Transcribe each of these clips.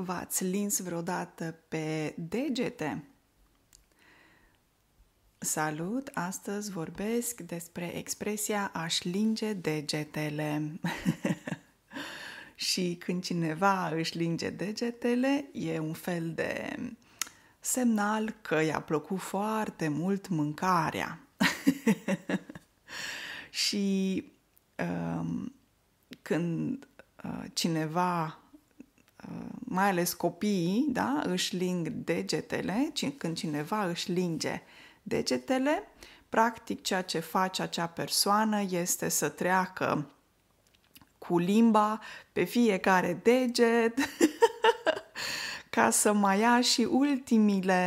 V-ați lins vreodată pe degete? Salut! Astăzi vorbesc despre expresia aș linge degetele. și când cineva își linge degetele, e un fel de semnal că i-a plăcut foarte mult mâncarea. și um, când uh, cineva Uh, mai ales copiii, da, își ling degetele, când cineva își linge degetele, practic ceea ce face acea persoană este să treacă cu limba pe fiecare deget ca să mai ia și ultimile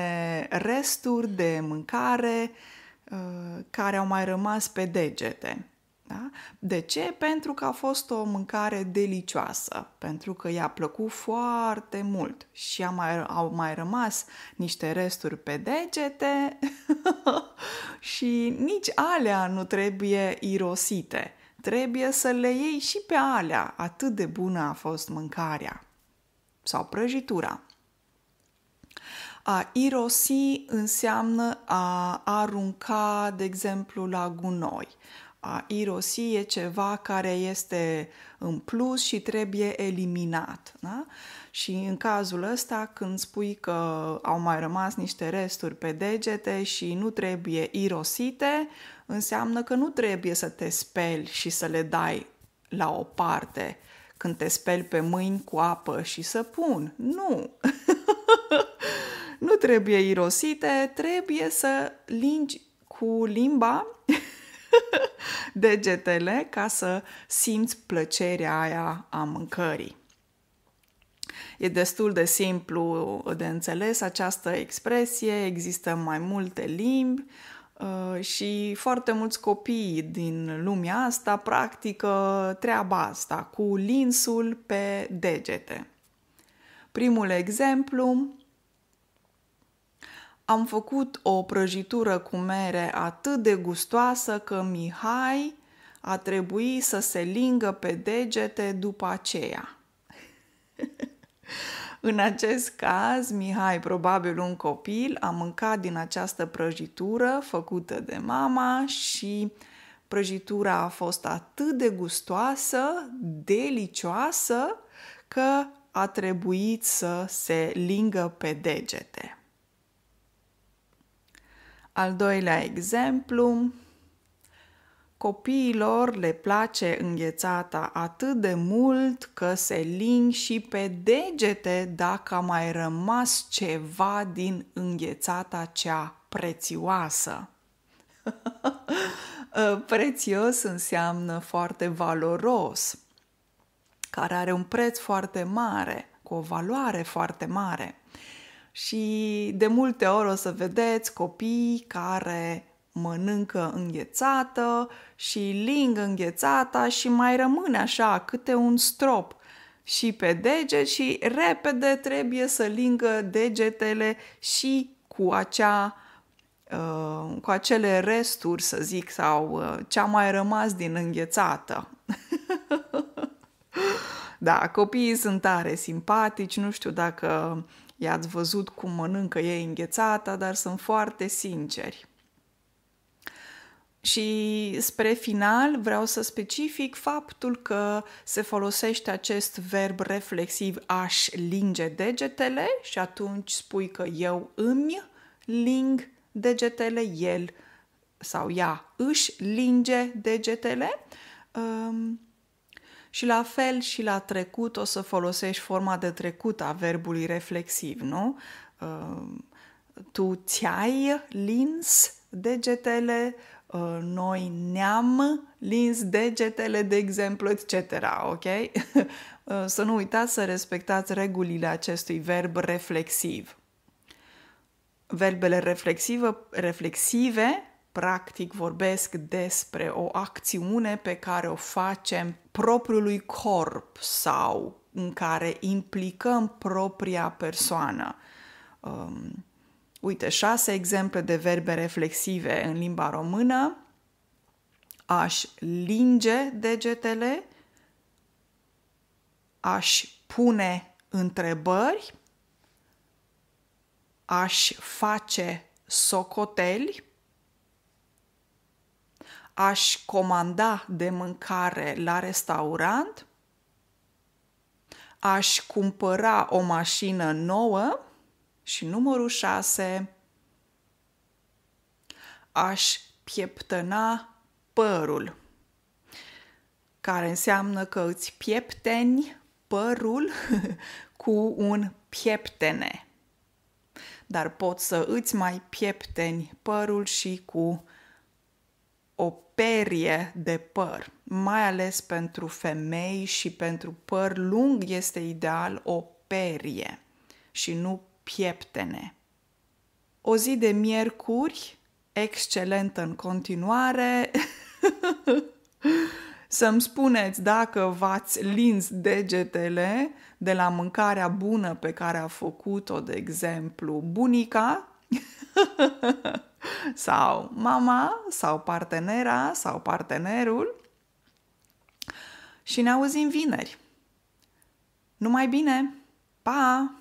resturi de mâncare uh, care au mai rămas pe degete. Da? De ce? Pentru că a fost o mâncare delicioasă, pentru că i-a plăcut foarte mult și a mai, au mai rămas niște resturi pe degete și nici alea nu trebuie irosite. Trebuie să le iei și pe alea, atât de bună a fost mâncarea sau prăjitura. A irosi înseamnă a arunca, de exemplu, la gunoi a irosi e ceva care este în plus și trebuie eliminat. Da? Și în cazul ăsta, când spui că au mai rămas niște resturi pe degete și nu trebuie irosite, înseamnă că nu trebuie să te speli și să le dai la o parte când te speli pe mâini cu apă și săpun. Nu! nu trebuie irosite, trebuie să lingi cu limba degetele ca să simți plăcerea aia a mâncării. E destul de simplu de înțeles această expresie, există mai multe limbi uh, și foarte mulți copii din lumea asta practică treaba asta cu linsul pe degete. Primul exemplu am făcut o prăjitură cu mere atât de gustoasă că Mihai a trebuit să se lingă pe degete după aceea. În acest caz, Mihai, probabil un copil, a mâncat din această prăjitură făcută de mama și prăjitura a fost atât de gustoasă, delicioasă, că a trebuit să se lingă pe degete. Al doilea exemplu, copiilor le place înghețata atât de mult că se ling și pe degete dacă a mai rămas ceva din înghețata cea prețioasă. Prețios înseamnă foarte valoros, care are un preț foarte mare, cu o valoare foarte mare. Și de multe ori o să vedeți copii care mănâncă înghețată și ling înghețata și mai rămâne așa câte un strop și pe deget și repede trebuie să lingă degetele și cu acea uh, cu acele resturi, să zic, sau uh, ce-a mai rămas din înghețată. da, copiii sunt tare simpatici, nu știu dacă I-ați văzut cum mănâncă ei înghețata, dar sunt foarte sinceri. Și spre final vreau să specific faptul că se folosește acest verb reflexiv aș linge degetele și atunci spui că eu îmi ling degetele, el sau ea își linge degetele. Um, și la fel și la trecut o să folosești forma de trecut a verbului reflexiv, nu? Uh, tu ți-ai lins degetele, uh, noi ne-am lins degetele, de exemplu, etc. Ok? Uh, să nu uitați să respectați regulile acestui verb reflexiv. Verbele reflexive practic vorbesc despre o acțiune pe care o facem propriului corp sau în care implicăm propria persoană. Um, uite, șase exemple de verbe reflexive în limba română. Aș linge degetele, aș pune întrebări, aș face socoteli, aș comanda de mâncare la restaurant, aș cumpăra o mașină nouă și numărul 6, aș pieptăna părul, care înseamnă că îți piepteni părul cu un pieptene. Dar poți să îți mai piepteni părul și cu o perie de păr, mai ales pentru femei și pentru păr lung este ideal o perie și nu pieptene. O zi de miercuri, excelentă în continuare. Să-mi spuneți dacă v-ați lins degetele de la mâncarea bună pe care a făcut-o, de exemplu, bunica. sau mama sau partenera sau partenerul și ne auzim vineri. Numai bine! Pa!